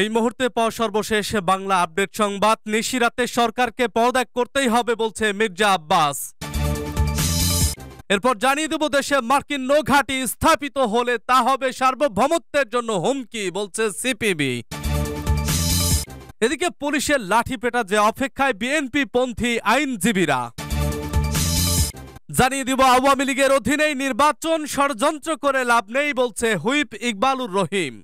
এই মুহূর্তে পাওয়া সর্বশেষ বাংলা আপডেট সংবাদ নিশিরাতে সরকারকে পদত্যাগ করতেই হবে বলছে মির্জা আব্বাস এরপর জানিয়ে দেব দেশে মার্কিন নৌঘাটি স্থাপিত হলে তা হবে সার্বভৌমত্বের জন্য হুমকি বলছে সিপিবি এদিকে পুলিশের লাঠিপেটা যে অপেক্ষায় বিএনপি পন্থী আইনজীবীরা জানিয়ে দিব আওয়ামী লীগের অধীনেই নির্বাচন ষড়যন্ত্র করে লাভ নেই বলছে হুইপ ইকবালুর রহিম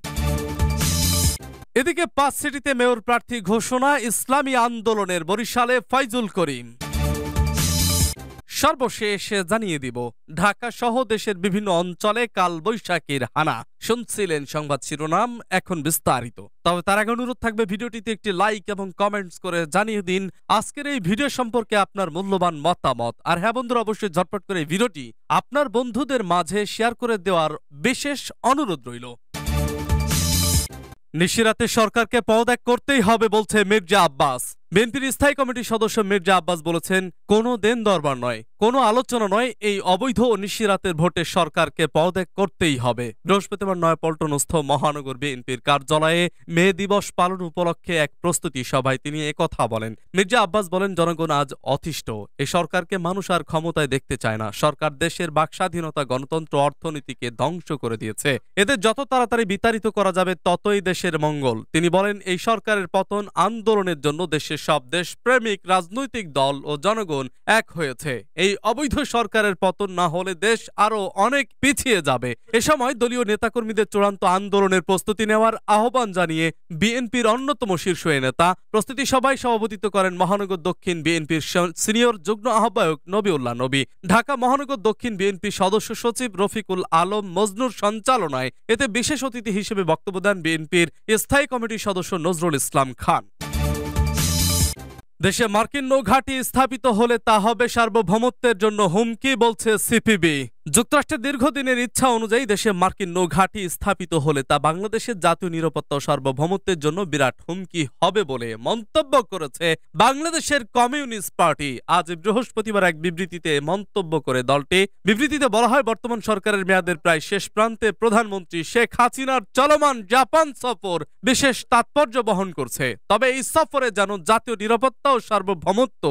এদিকে পাঁচ সিটিতে মেয়র প্রার্থী ঘোষণা ইসলামী আন্দোলনের বরিশালে ফাইজুল করিম সর্বশেষ জানিয়ে দিব ঢাকা সহ দেশের বিভিন্ন অঞ্চলে কাল বৈশাখীর হানা শুনছিলেন সংবাদ শিরোনাম এখন বিস্তারিত তবে তার আগে অনুরোধ থাকবে ভিডিওটিতে একটি লাইক এবং কমেন্টস করে জানিয়ে দিন আজকের এই ভিডিও সম্পর্কে আপনার মূল্যবান মতামত আর হ্যাঁ বন্ধুরা অবশ্যই ঝটপট করে ভিডিওটি আপনার বন্ধুদের মাঝে শেয়ার করে দেওয়ার বিশেষ অনুরোধ রইল নিশিরাতে সরকারকে পদত্যাগ করতেই হবে বলছে মির্জা আব্বাস বিএনপির স্থায়ী কমিটির সদস্য মির্জা আব্বাস বলেছেন কোনো দেন দরবার নয় কোনো আলোচনা নয় এই অবৈধ ও নিশিরাতের ভোটে সরকারকে পদত্যাগ করতেই হবে বৃহস্পতিবার নয় পল্টনস্থ মহানগর বিএনপির কার্যালয়ে মে দিবস পালন উপলক্ষে এক প্রস্তুতি সভায় তিনি একথা বলেন মির্জা আব্বাস বলেন জনগণ আজ অতিষ্ঠ এ সরকারকে মানুষ আর ক্ষমতায় দেখতে চায় না সরকার দেশের বাকস্বাধীনতা গণতন্ত্র অর্থনীতিকে ধ্বংস করে দিয়েছে এদের যত তাড়াতাড়ি বিতাড়িত করা যাবে ততই দেশের মঙ্গল তিনি বলেন এই সরকারের পতন আন্দোলনের জন্য দেশের সব দেশ প্রেমিক রাজনৈতিক দল ও জনগণ এক হয়েছে এই অবৈধ সরকারের পতন না হলে দেশ আরও অনেক পিছিয়ে যাবে এ সময় দলীয় নেতাকর্মীদের চূড়ান্ত আন্দোলনের প্রস্তুতি নেওয়ার আহ্বান জানিয়ে বিএনপির অন্যতম শীর্ষ নেতা প্রস্তুতি সভায় সভাপতিত্ব করেন মহানগর দক্ষিণ বিএনপির সিনিয়র যুগ্ম আহ্বায়ক নবীউল্লাহ নবী ঢাকা মহানগর দক্ষিণ বিএনপি সদস্য সচিব রফিকুল আলম মজনুর সঞ্চালনায় এতে বিশেষ অতিথি হিসেবে বক্তব্য দেন বিএনপির স্থায়ী কমিটির সদস্য নজরুল ইসলাম খান দেশে মার্কিন নৌঘাঁটি স্থাপিত হলে তা হবে সার্বভৌমত্বের জন্য হুমকি বলছে সিপিবি যুক্তরাষ্ট্রের দীর্ঘদিনের ইচ্ছা অনুযায়ী দেশে মার্কিন নৌঘাঁটি স্থাপিত হলে তা বাংলাদেশের জাতীয় নিরাপত্তা সার্বভৌমত্বের জন্য বিরাট হুমকি হবে বলে মন্তব্য করেছে বাংলাদেশের কমিউনিস্ট পার্টি আজ বৃহস্পতিবার এক বিবৃতিতে মন্তব্য করে দলটি বিবৃতিতে বলা হয় বর্তমান সরকারের মেয়াদের প্রায় শেষ প্রান্তে প্রধানমন্ত্রী শেখ হাসিনার চলমান জাপান সফর বিশেষ তাৎপর্য বহন করছে তবে এই সফরে যেন জাতীয় নিরাপত্তা ও সার্বভৌমত্ব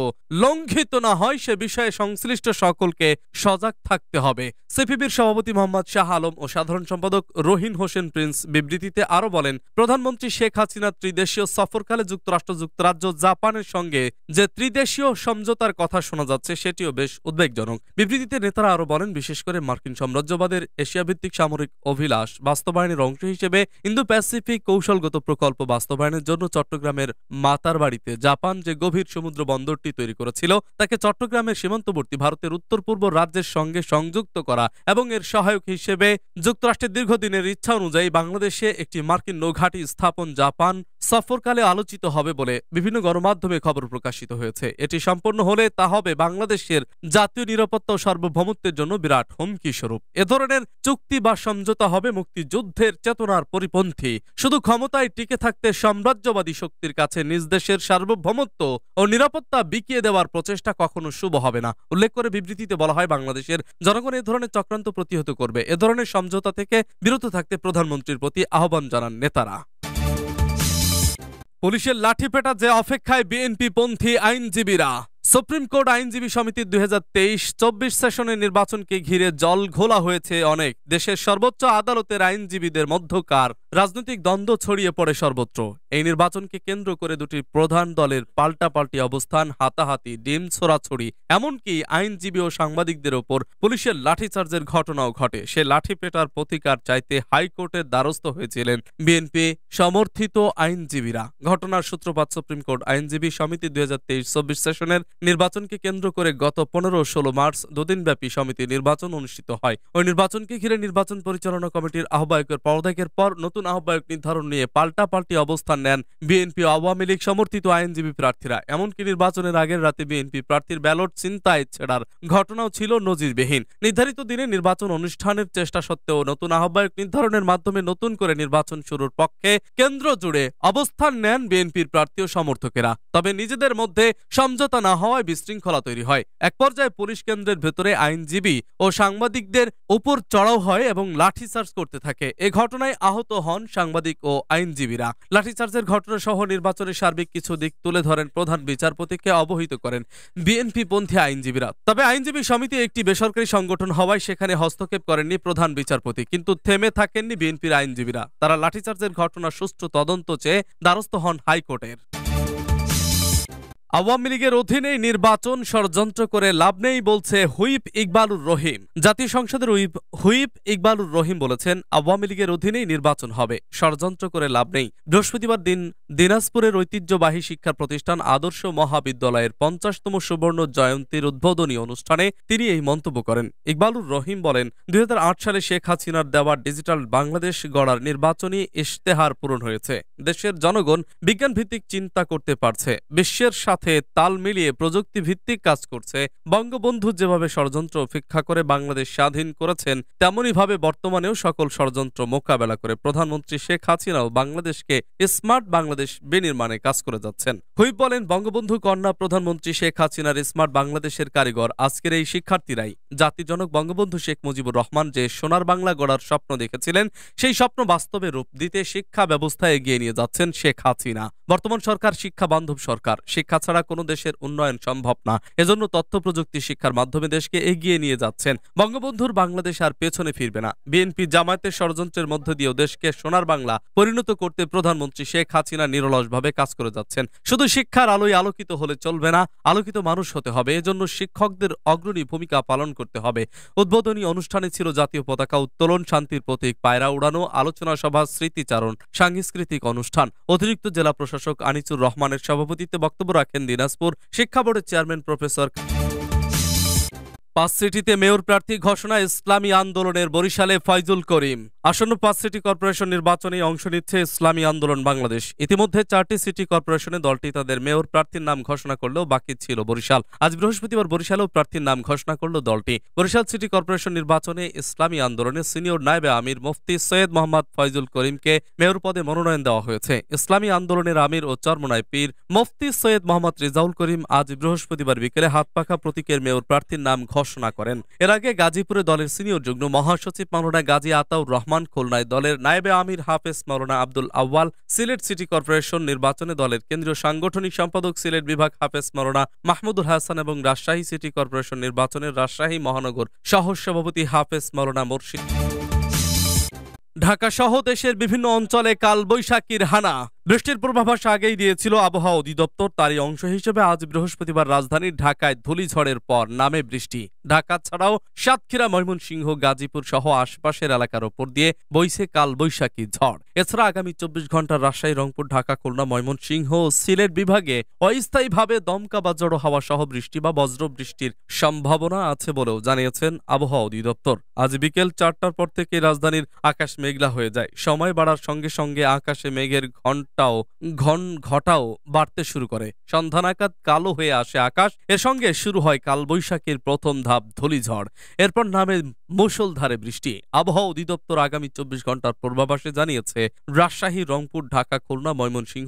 লঙ্ঘিত না হয় সে বিষয়ে সংশ্লিষ্ট সকলকে সজাগ থাকতে হবে সিপিবির সভাপতি মোহাম্মদ শাহ আলম ও সাধারণ সম্পাদক রহিন হোসেন প্রিন্স বিবৃতিতে আরও বলেন প্রধানমন্ত্রী শেখ হাসিনা ত্রিদেশীয় সফরকালে যুক্তরাষ্ট্র যুক্তরাজ্য জাপানের সঙ্গে যে ত্রিদেশীয় সমঝোতার কথা শোনা যাচ্ছে সেটিও বেশ উদ্বেগজনক বিবৃতিতে নেতারা আরও বলেন বিশেষ করে মার্কিন সাম্রাজ্যবাদের এশিয়াভিত্তিক সামরিক অভিলাষ বাস্তবায়নের অংশ হিসেবে ইন্দো প্যাসিফিক কৌশলগত প্রকল্প বাস্তবায়নের জন্য চট্টগ্রামের মাতার বাড়িতে জাপান যে গভীর সমুদ্র বন্দরটি তৈরি করেছিল তাকে চট্টগ্রামের সীমান্তবর্তী ভারতের উত্তর পূর্ব রাজ্যের সঙ্গে সংযুক্ত করা এবং এর সহায়ক হিসেবে যুক্তরাষ্ট্রের দীর্ঘদিনের ইচ্ছা অনুযায়ী বাংলাদেশে একটি মার্কিন নৌঘাটি স্থাপন জাপান সফরকালে আলোচিত হবে বলে বিভিন্ন গণমাধ্যমে খবর প্রকাশিত হয়েছে এটি সম্পন্ন হলে তা হবে বাংলাদেশের জাতীয় নিরাপত্তা ও সার্বভৌমত্বের জন্য বিরাট হুমকি স্বরূপ এ ধরনের চুক্তি বা সমঝোতা হবে মুক্তিযুদ্ধের চেতনার পরিপন্থী শুধু ক্ষমতায় টিকে থাকতে সাম্রাজ্যবাদী শক্তির কাছে নিজ দেশের সার্বভৌমত্ব ও নিরাপত্তা বিকিয়ে দেওয়ার প্রচেষ্টা কখনো শুভ হবে না উল্লেখ করে বিবৃতিতে বলা হয় বাংলাদেশের জনগণের এ ধরনের চক্রান্ত প্রতিহত করবে এ ধরনের সমঝোতা থেকে বিরত থাকতে প্রধানমন্ত্রীর প্রতি আহ্বান জানান নেতারা পুলিশের লাঠি পেটা যে অপেক্ষায় বিএনপি পন্থী আইনজীবীরা সুপ্রিম কোর্ট আইনজীবী সমিতির দুই হাজার তেইশ চব্বিশ সেশনের নির্বাচনকে ঘিরে জল ঘোলা হয়েছে অনেক দেশের সর্বোচ্চ আদালতের আইনজীবীদের মধ্যকার রাজনৈতিক দ্বন্দ্ব ছড়িয়ে পড়ে সর্বত্র এই নির্বাচনকে কেন্দ্র করে দুটি প্রধান দলের পাল্টাপাল্টি অবস্থান হাতাহাতি ডিম ছোড়াছড়ি এমনকি আইনজীবী ও সাংবাদিকদের ওপর পুলিশের লাঠিচার্জের ঘটনাও ঘটে সে লাঠি পেটার প্রতিকার চাইতে হাইকোর্টের দ্বারস্থ হয়েছিলেন বিএনপি সমর্থিত আইনজীবীরা ঘটনার সূত্রপাত সুপ্রিম কোর্ট আইনজীবী সমিতি দুই হাজার তেইশ চব্বিশ সেশনের নির্বাচনকে কেন্দ্র করে গত পনেরো ষোলো মার্চ দুদিনব্যাপী সমিতি নির্বাচন অনুষ্ঠিত হয় ওই নির্বাচনকে ঘিরে নির্বাচন পরিচালনা কমিটির আহ্বায়কের পদত্যাগের পর নতুন নতুন আহ্বায়ক নির্ধারণ নিয়ে পাল্টা পাল্টি অবস্থান নেন বিএনপি আওয়ামী লীগ সমর্থিত আইনজীবী প্রার্থীরা এমনকি নির্বাচনের আগের রাতে বিএনপি প্রার্থীর ব্যালট চিন্তায় ছেড়ার ঘটনাও ছিল নজিরবিহীন নির্ধারিত দিনে নির্বাচন অনুষ্ঠানের চেষ্টা সত্ত্বেও নতুন আহ্বায়ক নির্ধারণের মাধ্যমে নতুন করে নির্বাচন শুরুর পক্ষে কেন্দ্র জুড়ে অবস্থান নেন বিএনপির প্রার্থী ও সমর্থকেরা তবে নিজেদের মধ্যে সমঝোতা না হওয়ায় বিশৃঙ্খলা তৈরি হয় এক পর্যায়ে পুলিশ কেন্দ্রের ভেতরে আইনজীবী ও সাংবাদিকদের উপর চড়াও হয় এবং লাঠিচার্জ করতে থাকে এ ঘটনায় আহত হন সাংবাদিক ও আইনজীবীরা লাঠিচার্জের ঘটনা সহ নির্বাচনের সার্বিক কিছু দিক তুলে ধরেন প্রধান বিচারপতিকে অবহিত করেন বিএনপি পন্থী আইনজীবীরা তবে আইনজীবী সমিতি একটি বেসরকারি সংগঠন হওয়ায় সেখানে হস্তক্ষেপ করেননি প্রধান বিচারপতি কিন্তু থেমে থাকেননি বিএনপির আইনজীবীরা তারা লাঠিচার্জের ঘটনা সুষ্ঠু তদন্ত চেয়ে দ্বারস্থ হন হাইকোর্টের আওয়ামী লীগের অধীনে নির্বাচন ষড়যন্ত্র করে লাভ নেই বলছে হুইপ ইকবালুর রহিম জাতীয় সংসদের হুইপ হুইপ ইকবালুর রহিম বলেছেন আওয়ামী লীগের অধীনেই নির্বাচন হবে ষড়যন্ত্র করে লাভ নেই বৃহস্পতিবার দিন দিনাজপুরের ঐতিহ্যবাহী শিক্ষা প্রতিষ্ঠান আদর্শ মহাবিদ্যালয়ের পঞ্চাশতম সুবর্ণ জয়ন্তীর উদ্বোধনী অনুষ্ঠানে তিনি এই মন্তব্য করেন ইকবালুর রহিম বলেন দুই সালে শেখ হাসিনার দেওয়া ডিজিটাল বাংলাদেশ গড়ার নির্বাচনী ইশতেহার পূরণ হয়েছে দেশের জনগণ বিজ্ঞানভিত্তিক চিন্তা করতে পারছে বিশ্বের সাথে তাল মিলিয়ে প্রযুক্তি ভিত্তিক কাজ করছে বঙ্গবন্ধু যেভাবে ষড়যন্ত্র উপেক্ষা করে বাংলাদেশ স্বাধীন করেছেন তেমনইভাবে বর্তমানেও সকল ষড়যন্ত্র মোকাবেলা করে প্রধানমন্ত্রী শেখ হাসিনাও বাংলাদেশকে স্মার্ট বাংলাদেশ বিনির্মাণে কাজ করে যাচ্ছেন হুইপ বলেন বঙ্গবন্ধু কন্যা প্রধানমন্ত্রী শেখ হাসিনার স্মার্ট বাংলাদেশের কারিগর আজকের এই শিক্ষার্থীরাই জাতিজনক বঙ্গবন্ধু শেখ মুজিবুর রহমান যে সোনার বাংলা গড়ার স্বপ্ন দেখেছিলেন সেই স্বপ্ন বাস্তবে রূপ দিতে শিক্ষা ব্যবস্থা এগিয়ে নিয়ে যাচ্ছেন শেখ হাসিনা বর্তমান সরকার শিক্ষা বান্ধব সরকার শিক্ষা ছাড়া কোনো দেশের উন্নয়ন সম্ভব না এজন্য তথ্য প্রযুক্তি শিক্ষার মাধ্যমে দেশকে এগিয়ে নিয়ে যাচ্ছেন বঙ্গবন্ধুর বাংলাদেশ আর পেছনে ফিরবে না বিএনপি জামায়াতের ষড়যন্ত্রের মধ্য দিয়েও দেশকে সোনার বাংলা পরিণত করতে প্রধানমন্ত্রী শেখ হাসিনা নিরলসভাবে কাজ করে যাচ্ছেন শুধু শিক্ষার আলোয় আলোকিত হলে চলবে না আলোকিত মানুষ হতে হবে এজন্য শিক্ষকদের অগ্রণী ভূমিকা পালন করতে হবে উদ্বোধনী অনুষ্ঠানে ছিল জাতীয় পতাকা উত্তোলন শান্তির প্রতীক পায়রা উড়ানো আলোচনা সভা স্মৃতিচারণ সাংস্কৃতিক অনুষ্ঠান অতিরিক্ত জেলা প্রশাসক আনিসুর রহমানের সভাপতিত্বে বক্তব্য রাখেন থাকেন দিনাজপুর শিক্ষা বোর্ডের চেয়ারম্যান প্রফেসর পাঁচ সিটিতে মেয়র প্রার্থী ঘোষণা ইসলামী আন্দোলনের বরিশালে ফয়জুল করিম আসন্ন পাঁচ সিটি কর্পোরেশন নির্বাচনে অংশ নিচ্ছে ইসলামী আন্দোলন বাংলাদেশ ইতিমধ্যে চারটি সিটি কর্পোরেশনে দলটি তাদের মেয়র প্রার্থীর নাম ঘোষণা করলেও বাকি ছিল বরিশাল আজ বৃহস্পতিবার বরিশালেও প্রার্থীর নাম ঘোষণা করল দলটি বরিশাল সিটি কর্পোরেশন নির্বাচনে ইসলামী আন্দোলনের সিনিয়র নায়বে আমির মুফতি সৈয়দ মোহাম্মদ ফয়জুল করিমকে মেয়র পদে মনোনয়ন দেওয়া হয়েছে ইসলামী আন্দোলনের আমির ও চরমনায় পীর মুফতি সৈয়দ মোহাম্মদ রেজাউল করিম আজ বৃহস্পতিবার বিকেলে হাতপাখা প্রতীকের মেয়র প্রার্থীর নাম ঘোষণা পড়াশোনা করেন এর আগে গাজীপুরে দলের সিনিয়র যুগ্ম মহাসচিব মাওলানা গাজী আতাউর রহমান খুলনায় দলের নায়েবে আমির হাফেজ মাওলানা আব্দুল আউ্বাল সিলেট সিটি কর্পোরেশন নির্বাচনে দলের কেন্দ্রীয় সাংগঠনিক সম্পাদক সিলেট বিভাগ হাফেজ মাওলানা মাহমুদুল হাসান এবং রাজশাহী সিটি কর্পোরেশন নির্বাচনের রাজশাহী মহানগর সহজ সভাপতি হাফেজ মাওলানা মুর্শিদ সহ দেশের বিভিন্ন অঞ্চলে কালবৈশাখীর হানা বৃষ্টির পূর্বাভাস আগেই দিয়েছিল আবহাওয়া অধিদপ্তর তারই অংশ হিসেবে আজ বৃহস্পতিবার রাজধানীর ঢাকায় ধুলিঝড়ের পর নামে বৃষ্টি ঢাকা ছাড়াও সাতক্ষীরা ময়মনসিংহ গাজীপুর সহ আশপাশের এলাকার ওপর দিয়ে বইছে কাল বৈশাখী ঝড় এছাড়া আগামী চব্বিশ ঘন্টা রাজশাহী রংপুর ঢাকা খুলনা ময়মনসিংহ ও সিলেট বিভাগে অস্থায়ীভাবে দমকা বা জড়ো হাওয়া সহ বৃষ্টি বা বজ্র বৃষ্টির সম্ভাবনা আছে বলেও জানিয়েছেন আবহাওয়া অধিদপ্তর আজ বিকেল চারটার পর থেকে রাজধানীর আকাশ মেঘলা হয়ে যায় সময় বাড়ার সঙ্গে সঙ্গে আকাশে মেঘের ঘন্টা ঘটটাও ঘন ঘটাও বাড়তে শুরু করে সন্ধানাকাত কালো হয়ে আসে আকাশ এর সঙ্গে শুরু হয় কালবৈশাখীর প্রথম ধাপ ধলিঝড় এরপর নামে মুসলধারে বৃষ্টি আবহাওয়া অধিদপ্তর আগামী চব্বিশ ঘন্টার পূর্বাভাসে জানিয়েছে রাজশাহী রংপুর ঢাকা খুলনা ময়মনসিংহ